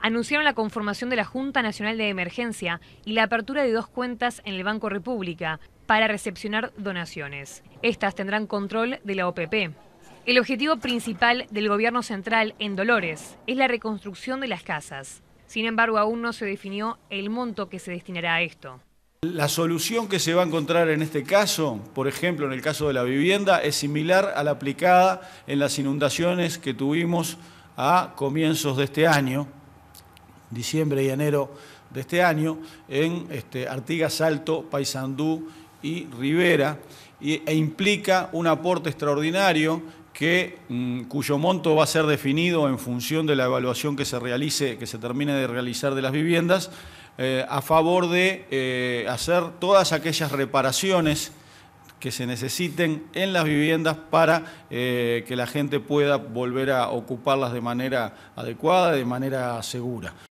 anunciaron la conformación de la Junta Nacional de Emergencia y la apertura de dos cuentas en el Banco República para recepcionar donaciones. Estas tendrán control de la OPP. El objetivo principal del gobierno central en Dolores es la reconstrucción de las casas. Sin embargo, aún no se definió el monto que se destinará a esto. La solución que se va a encontrar en este caso, por ejemplo en el caso de la vivienda, es similar a la aplicada en las inundaciones que tuvimos a comienzos de este año, diciembre y enero de este año, en este, Artigas, Salto, Paysandú y Rivera, e implica un aporte extraordinario que, mm, cuyo monto va a ser definido en función de la evaluación que se realice, que se termine de realizar de las viviendas, eh, a favor de eh, hacer todas aquellas reparaciones que se necesiten en las viviendas para eh, que la gente pueda volver a ocuparlas de manera adecuada, de manera segura.